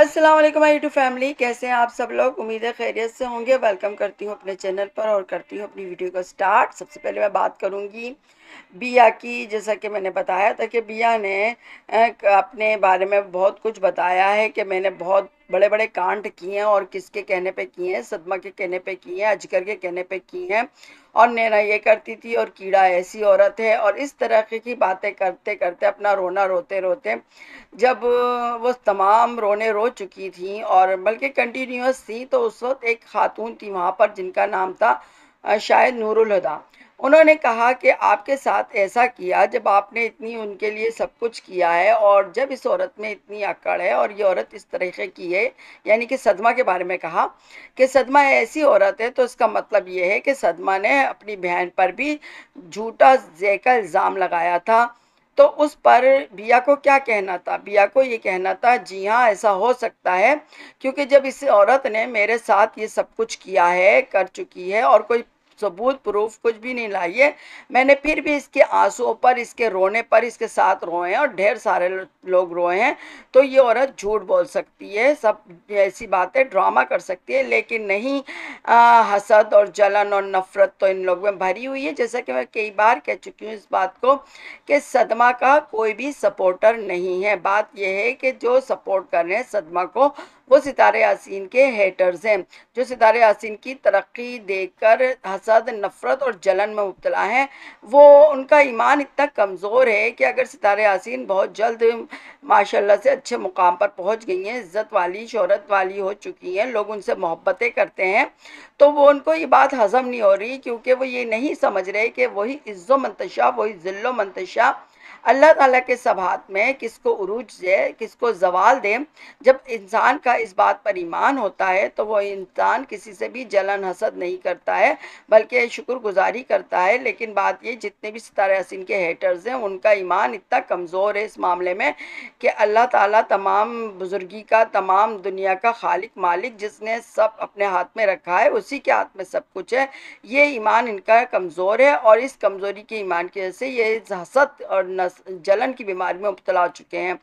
अस्सलाम वालेकुम my YouTube family कैसे हैं आप सब लोग उम्मीद है खैरियत से होंगे वेलकम करती हूँ अपने चैनल पर और करती हूँ अपनी वीडियो का स्टार्ट सबसे पहले मैं बात करूँगी बिया की जैसा कि मैंने बताया था कि बिया ने अपने बारे में बहुत कुछ बताया है कि मैंने बहुत बड़े बड़े कांड किए हैं और किसके कहने पे किए हैं सदमा के कहने पे किए हैं अजगर के कहने पे किए हैं और नैना ये करती थी और कीड़ा ऐसी औरत है और इस तरह की बातें करते करते अपना रोना रोते रोते जब वो तमाम रोने रो चुकी थी और बल्कि कंटिन्यूस थी तो उस वक्त एक खातून थी वहाँ पर जिनका नाम था शायद नूरुलहदा उन्होंने कहा कि आपके साथ ऐसा किया जब आपने इतनी उनके लिए सब कुछ किया है और जब इस औरत में इतनी अकड़ है और ये औरत इस तरीके की है यानी कि सदमा के बारे में कहा कि सदमा ऐसी औरत है तो इसका मतलब ये है कि सदमा ने अपनी बहन पर भी झूठा जय का इल्ज़ाम लगाया था तो उस पर बिया को क्या कहना था बिया को ये कहना था जी हाँ ऐसा हो सकता है क्योंकि जब इस औरत ने मेरे साथ ये सब कुछ किया है कर चुकी है और कोई सबूत प्रूफ कुछ भी नहीं लाइए मैंने फिर भी इसके आंसुओं पर इसके रोने पर इसके साथ रोए हैं और ढेर सारे लोग रोए हैं तो ये औरत झूठ बोल सकती है सब ऐसी बातें ड्रामा कर सकती है लेकिन नहीं आ, हसद और जलन और नफरत तो इन लोगों में भरी हुई है जैसा कि मैं कई बार कह चुकी हूँ इस बात को कि सदमा का कोई भी सपोर्टर नहीं है बात यह है कि जो सपोर्ट कर रहे हैं सदमा को वो सितारे आसिन के हेटर्स हैं जो सितारे आसिन की तरक्की देखकर हसद नफ़रत और जलन में मुबतला हैं वो उनका ईमान इतना कमज़ोर है कि अगर सितारे आसिन बहुत जल्द माशाल्लाह से अच्छे मुकाम पर पहुंच गई हैं इज़्ज़त वाली शहरत वाली हो चुकी हैं लोग उनसे मोहब्बतें करते हैं तो वो उनको ये बात हज़म नहीं हो रही क्योंकि वो ये नहीं समझ रहे कि वही इज़्ज़ो मंतशा वही ज़िल्लो मंतशा अल्लाह ताला के सबात में किसको उरूज दे किसको जवाल दे जब इंसान का इस बात पर ईमान होता है तो वो इंसान किसी से भी जलन हसद नहीं करता है बल्कि शुक्रगुजारी करता है लेकिन बात ये जितने भी सितारे हसीन के हेटर्स हैं उनका ईमान इतना कमज़ोर है इस मामले में कि अल्लाह ताला तमाम बुज़ुर्गी का तमाम दुनिया का खालिक मालिक जिसने सब अपने हाथ में रखा है उसी के हाथ में सब कुछ है ये ईमान इनका कमज़ोर है और इस कमज़ोरी के ईमान की वजह से ये हसद और न जलन की बीमारी में मुबतला हो चुके हैं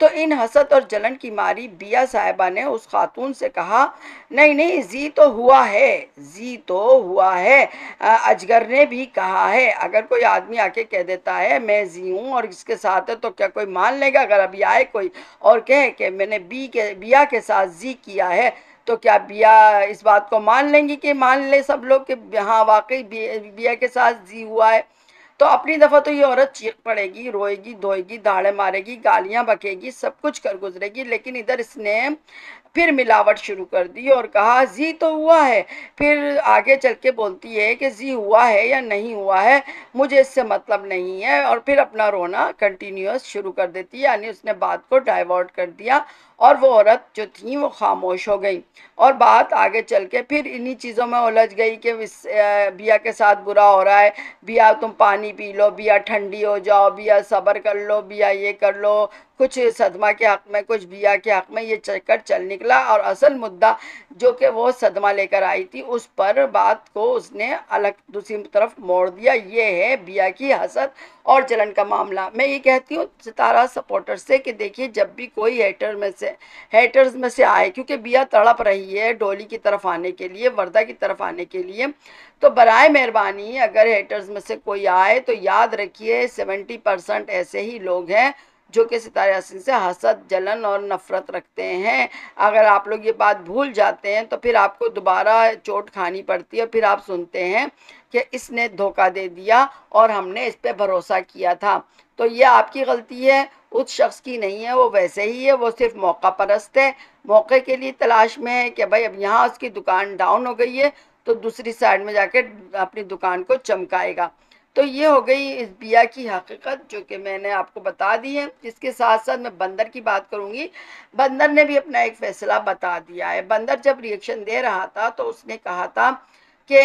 तो इन हसद और जलन की मारी बिया साहिबा ने उस खातून से कहा नहीं नहीं जी तो हुआ है जी तो हुआ है अजगर ने भी कहा है अगर कोई आदमी आके कह देता है मैं जी हूँ और इसके साथ है तो क्या कोई मान लेगा अगर अभी आए कोई और कहे कि मैंने बी के बिया के साथ जी किया है तो क्या बिया इस बात को मान लेंगी कि मान ले सब लोग कि हाँ वाकई बिया के साथ जी हुआ है तो अपनी दफ़ा तो ये औरत चीख पड़ेगी रोएगी धोएगी दाड़े मारेगी गालियाँ बकेगी सब कुछ कर गुजरेगी लेकिन इधर इसने फिर मिलावट शुरू कर दी और कहा जी तो हुआ है फिर आगे चल के बोलती है कि जी हुआ है या नहीं हुआ है मुझे इससे मतलब नहीं है और फिर अपना रोना कंटिन्यूस शुरू कर देती है यानी उसने बात को डाइवर्ट कर दिया और वो औरत जो थी वो खामोश हो गई और बात आगे चल के फिर इन्हीं चीज़ों में उलझ गई कि बिया के साथ बुरा हो रहा है बिया तुम पानी पी लो बिया ठंडी हो जाओ बिया सब्र कर लो बिया ये कर लो कुछ सदमा के हक़ में कुछ बिया के हक़ में ये चक्कर चल निकला और असल मुद्दा जो कि वो सदमा लेकर आई थी उस पर बात को उसने अलग दूसरी तरफ मोड़ दिया ये है बिया की हसद और जलन का मामला मैं ये कहती हूँ सितारा सपोर्टर से कि देखिए जब भी कोई हेटर में से हेटर्स में से आए क्योंकि बिया तड़प रही है डोली की तरफ आने के लिए वर्दा की तरफ आने के लिए तो बरए मेहरबानी अगर हेटर्स में से कोई आए तो याद रखिए सेवेंटी परसेंट ऐसे ही लोग हैं जो कि सितारे हसन से हसद जलन और नफ़रत रखते हैं अगर आप लोग ये बात भूल जाते हैं तो फिर आपको दोबारा चोट खानी पड़ती है फिर आप सुनते हैं कि इसने धोखा दे दिया और हमने इस पर भरोसा किया था तो ये आपकी गलती है उस शख्स की नहीं है वो वैसे ही है वो सिर्फ मौका परस्त है मौके के लिए तलाश में है कि भाई अब यहाँ उसकी दुकान डाउन हो गई है तो दूसरी साइड में जाके अपनी दुकान को चमकाएगा तो ये हो गई इस बिया की हकीकत जो कि मैंने आपको बता दी है इसके साथ साथ मैं बंदर की बात करूँगी बंदर ने भी अपना एक फ़ैसला बता दिया है बंदर जब रिएक्शन दे रहा था तो उसने कहा था कि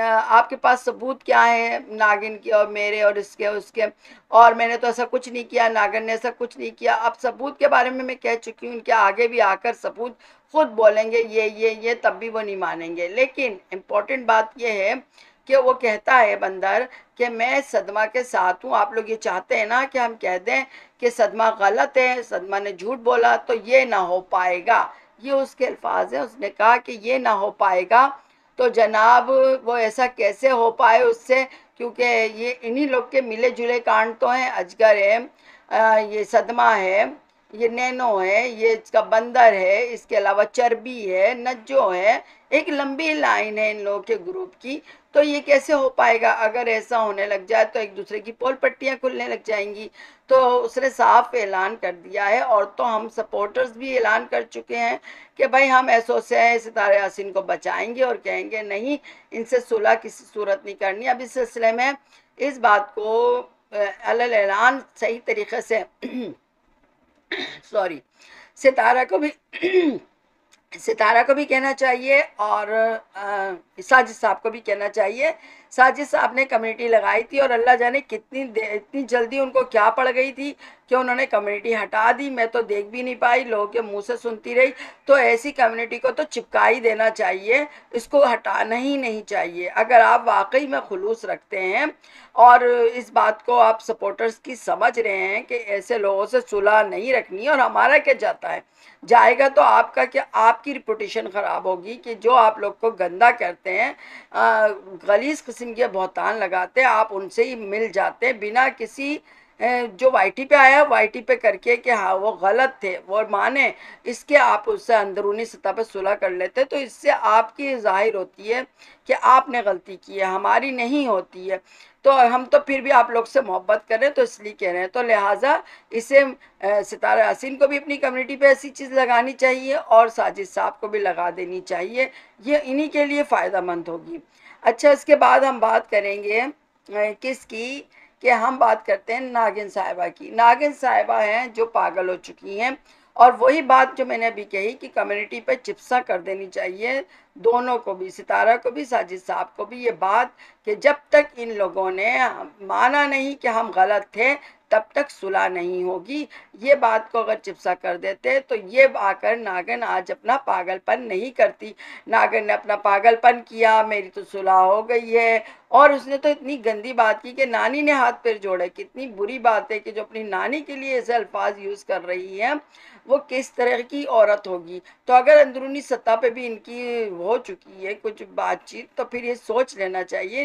आपके पास सबूत क्या है नागिन के और मेरे और इसके उसके और मैंने तो ऐसा कुछ नहीं किया नागिन ने ऐसा कुछ नहीं किया अब सबूत के बारे में मैं कह चुकी हूँ उनके आगे भी आकर सबूत खुद बोलेंगे ये ये ये तब भी वो नहीं मानेंगे लेकिन इम्पोर्टेंट बात यह है कि वो कहता है बंदर कि मैं सदमा के साथ हूँ आप लोग ये चाहते हैं ना कि हम कह दें कि सदमा गलत है सदमा ने झूठ बोला तो ये ना हो पाएगा ये उसके अल्फाज हैं उसने कहा कि ये ना हो पाएगा तो जनाब वो ऐसा कैसे हो पाए उससे क्योंकि ये इन्हीं लोग के मिले जुले कांड तो हैं अजगर है ये सदमा है ये नैनो है ये इसका बंदर है इसके अलावा चर्बी है नज्जो है एक लंबी लाइन है इन लोगों के ग्रुप की तो ये कैसे हो पाएगा अगर ऐसा होने लग जाए तो एक दूसरे की पोल पट्टियाँ खुलने लग जाएंगी तो उसने साफ ऐलान कर दिया है और तो हम सपोर्टर्स भी ऐलान कर चुके हैं कि भाई हम ऐसो से सितारे यासिन को बचाएंगे और कहेंगे नहीं इनसे सुलह किसी सूरत नहीं करनी अब इस सिलसिले में इस बात को अल ऐलान सही तरीके से सॉरी सितारा को भी सितारा को भी कहना चाहिए और साजिद साहब को भी कहना चाहिए साजिश साहब ने कमेटी लगाई थी और अल्लाह जाने कितनी इतनी जल्दी उनको क्या पड़ गई थी कि उन्होंने कम्युनिटी हटा दी मैं तो देख भी नहीं पाई लोगों के मुंह से सुनती रही तो ऐसी कम्युनिटी को तो चिपका ही देना चाहिए इसको हटाना ही नहीं चाहिए अगर आप वाकई में खलूस रखते हैं और इस बात को आप सपोर्टर्स की समझ रहे हैं कि ऐसे लोगों से सुलह नहीं रखनी और हमारा क्या जाता है जाएगा तो आपका क्या आपकी रिपोटेशन ख़राब होगी कि जो आप लोग को गंदा करते हैं गलीस सिंह के बहुतान लगाते आप उनसे ही मिल जाते बिना किसी जो वाई पे आया वाई पे करके कि हाँ वो गलत थे वो माने इसके आप उससे अंदरूनी सतह पर सुलह कर लेते तो इससे आपकी जाहिर होती है कि आपने गलती की है हमारी नहीं होती है तो हम तो फिर भी आप लोग से मोहब्बत करें तो इसलिए कह रहे हैं तो लिहाजा इसे सितारा यासिन को भी अपनी कम्युनिटी पे ऐसी चीज़ लगानी चाहिए और साजिद साहब को भी लगा देनी चाहिए ये इन्हीं के लिए फ़ायदा मंद होगी अच्छा इसके बाद हम बात करेंगे किसकी कि हम बात करते हैं नागिन साहिबा की नागिन साहिबा हैं जो पागल हो चुकी हैं और वही बात जो मैंने अभी कही कि कम्युनिटी पर चिप्सा कर देनी चाहिए दोनों को भी सितारा को भी साजिद साहब को भी ये बात कि जब तक इन लोगों ने माना नहीं कि हम गलत थे तब तक सुलह नहीं होगी ये बात को अगर चिपसा कर देते तो ये आकर नागन आज अपना पागलपन नहीं करती नागन ने अपना पागलपन किया मेरी तो सुलह हो गई है और उसने तो इतनी गंदी बात की कि नानी ने हाथ पैर जोड़े कितनी बुरी बात है कि जो अपनी नानी के लिए ऐसे अल्फाज यूज़ कर रही है वो किस तरह की औरत होगी तो अगर अंदरूनी सतह पे भी इनकी हो चुकी है कुछ बातचीत तो फिर ये सोच लेना चाहिए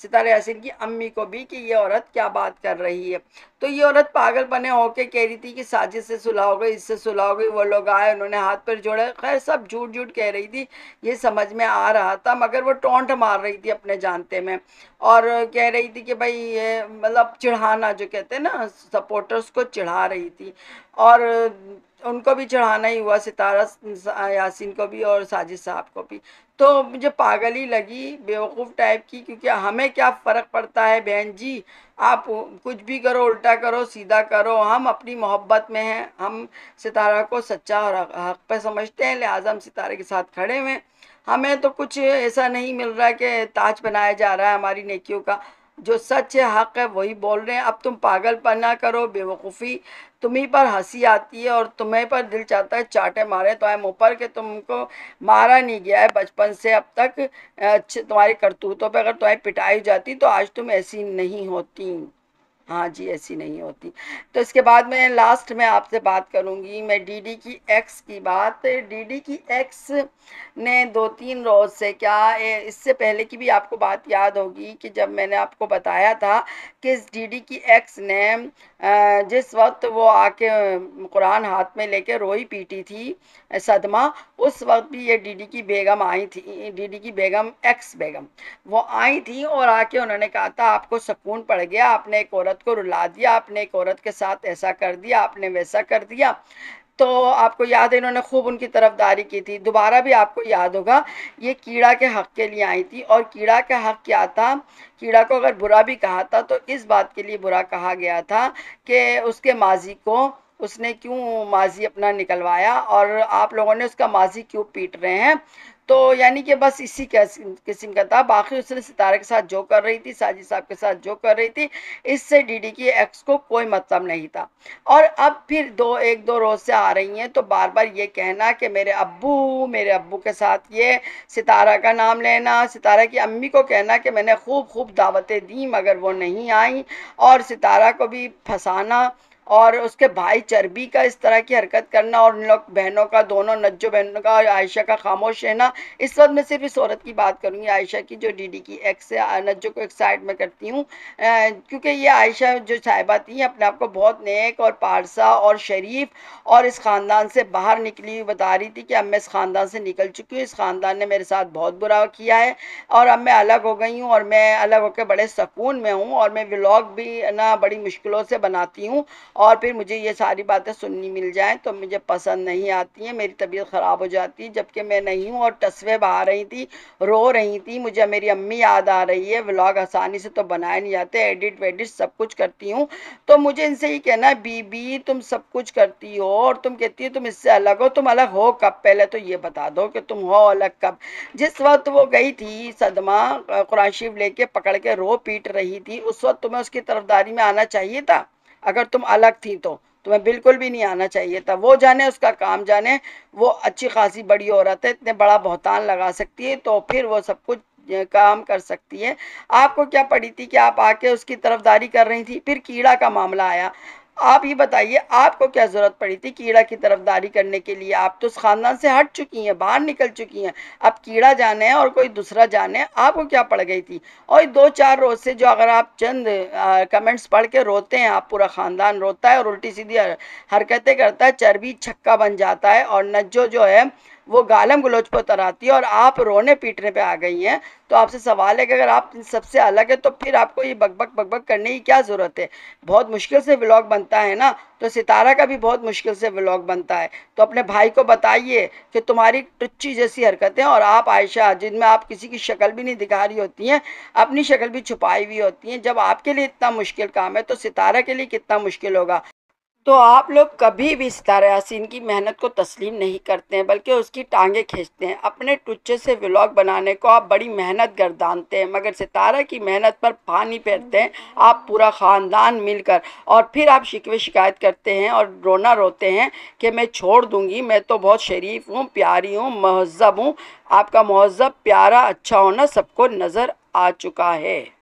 सितारे यासिन की अम्मी को भी कि ये औरत क्या बात कर रही है तो ये औरत पागल बने होके कह रही थी कि साजिश से सुलह हो गई इससे सुलह हो गई वो लोग आए उन्होंने हाथ पर जोड़े खैर सब झूठ झूठ कह रही थी ये समझ में आ रहा था मगर वो टोंट मार रही थी अपने जानते में और कह रही थी कि भाई ये मतलब चिढ़ाना जो कहते हैं ना सपोर्टर्स को चिढ़ा रही थी और उनको भी चढ़ाना ही हुआ सितारा यासिन को भी और साजिद साहब को भी तो मुझे पागल ही लगी बेवकूफ़ टाइप की क्योंकि हमें क्या फ़र्क पड़ता है बहन जी आप कुछ भी करो उल्टा करो सीधा करो हम अपनी मोहब्बत में हैं हम सितारा को सच्चा और हक पर समझते हैं लिहाजा हम सितारे के साथ खड़े हुए हमें तो कुछ ऐसा नहीं मिल रहा है कि ताज बनाया जा रहा है हमारी नेकियों का जो सच है हक है वही बोल रहे हैं अब तुम पागल ना करो बेवकूफ़ी तुम्ही पर हंसी आती है और तुम्हें पर दिल चाहता है चाटे मारे तो मुँह पर के तुमको मारा नहीं गया है बचपन से अब तक अच्छे तुम्हारी करतूतों पर अगर तुम्हारी पिटाई जाती तो आज तुम ऐसी नहीं होती हाँ जी ऐसी नहीं होती तो इसके बाद मैं लास्ट में आपसे बात करूँगी मैं डीडी की एक्स की बात डीडी की एक्स ने दो तीन रोज़ से क्या इससे पहले की भी आपको बात याद होगी कि जब मैंने आपको बताया था कि इस डीडी की एक्स ने जिस वक्त वो आके कुरान हाथ में लेके रोई पीटी थी सदमा उस वक्त भी ये डीडी की बेगम आई थी डीडी की बेगम एक्स बेगम वो आई थी और आके उन्होंने कहा था आपको सुकून पड़ गया आपने एक औरत औरत को रुला दिया आपने एक औरत के साथ ऐसा कर दिया आपने वैसा कर दिया तो आपको याद है इन्होंने खूब उनकी तरफदारी की थी दोबारा भी आपको याद होगा ये कीड़ा के हक़ के लिए आई थी और कीड़ा का हक़ क्या था कीड़ा को अगर बुरा भी कहा था तो इस बात के लिए बुरा कहा गया था कि उसके माजी को उसने क्यों माजी अपना निकलवाया और आप लोगों ने उसका माजी क्यों पीट रहे हैं तो यानी कि बस इसी किस्म का था बाकी उसने सितारे के साथ जो कर रही थी साजिद साहब के साथ जो कर रही थी इससे डीडी की एक्स को कोई मतलब नहीं था और अब फिर दो एक दो रोज़ से आ रही हैं तो बार बार ये कहना कि मेरे अब्बू मेरे अब्बू के साथ ये सितारा का नाम लेना सितारा की अम्मी को कहना कि मैंने खूब खूब दावतें दी मगर वो नहीं आई और सितारा को भी फंसाना और उसके भाई चर्बी का इस तरह की हरकत करना और उन लोग बहनों का दोनों नज्जो बहनों का और आयशा का खामोश रहना इस वक्त मैं सिर्फ इस औरत की बात करूंगी आयशा की जो डीडी की एक्स नज्जो को एक साइड में करती हूँ क्योंकि ये आयशा जो साहिबा थी अपने आप को बहुत नेक और पारसा और शरीफ और इस ख़ानदान से बाहर निकली हुई बता रही थी कि अब मैं इस ख़ानदान से निकल चुकी हूँ इस ख़ानदान ने मेरे साथ बहुत बुरा किया है और अब मैं अलग हो गई हूँ और मैं अलग होकर बड़े सकून में हूँ और मैं व्लॉग भी ना बड़ी मुश्किलों से बनाती हूँ और फिर मुझे ये सारी बातें सुननी मिल जाएं तो मुझे पसंद नहीं आती हैं मेरी तबीयत ख़राब हो जाती है जबकि मैं नहीं हूँ और तस्वें बहा रही थी रो रही थी मुझे मेरी अम्मी याद आ रही है व्लॉग आसानी से तो बनाए नहीं जाते एडिट वेडिट सब कुछ करती हूँ तो मुझे इनसे ही कहना बीबी तुम सब कुछ करती हो और तुम कहती हो तुम इससे अलग हो तुम अलग हो कब पहले तो ये बता दो कि तुम हो अलग कब जिस वक्त वो गई थी सदमा कुरान शिव लेके पकड़ के रो पीट रही थी उस वक्त तुम्हें उसकी तरफदारी में आना चाहिए था अगर तुम अलग थी तो तुम्हें बिल्कुल भी नहीं आना चाहिए था वो जाने उसका काम जाने वो अच्छी खासी बड़ी औरत है इतने बड़ा बहुतान लगा सकती है तो फिर वो सब कुछ काम कर सकती है आपको क्या पड़ी थी कि आप आके उसकी तरफदारी कर रही थी फिर कीड़ा का मामला आया आप ही बताइए आपको क्या ज़रूरत पड़ी थी कीड़ा की तरफदारी करने के लिए आप तो उस ख़ानदान से हट चुकी हैं बाहर निकल चुकी हैं अब कीड़ा जाने और कोई दूसरा जाने आपको क्या पड़ गई थी और दो चार रोज़ से जो अगर आप चंद आ, कमेंट्स पढ़ के रोते हैं आप पूरा ख़ानदान रोता है और उल्टी सीधी हरकतें करता है चर्बी छक्का बन जाता है और नज्जो जो है वो गालम गलोच पर उतर आती है और आप रोने पीटने पे आ गई हैं तो आपसे सवाल है कि अगर आप सबसे अलग है तो फिर आपको ये बकबक बकबक करने की क्या ज़रूरत है बहुत मुश्किल से व्लॉग बनता है ना तो सितारा का भी बहुत मुश्किल से व्लॉग बनता है तो अपने भाई को बताइए कि तुम्हारी टुच्ची जैसी हरकतें और आप आयशा जिनमें आप किसी की शक्ल भी नहीं दिखा रही होती हैं अपनी शक्ल भी छुपाई हुई होती हैं जब आपके लिए इतना मुश्किल काम है तो सितारा के लिए कितना मुश्किल होगा तो आप लोग कभी भी सितारा यासिन की मेहनत को तस्लीम नहीं करते हैं बल्कि उसकी टांगे खींचते हैं अपने टुच्चे से व्लॉग बनाने को आप बड़ी मेहनत गर्दानते हैं मगर सितारा की मेहनत पर पानी फेरते हैं आप पूरा ख़ानदान मिलकर और फिर आप शिकवे शिकायत करते हैं और रोना रोते हैं कि मैं छोड़ दूँगी मैं तो बहुत शरीफ हूँ प्यारी हूँ महजब हूँ आपका महजब प्यारा अच्छा होना सबको नज़र आ चुका है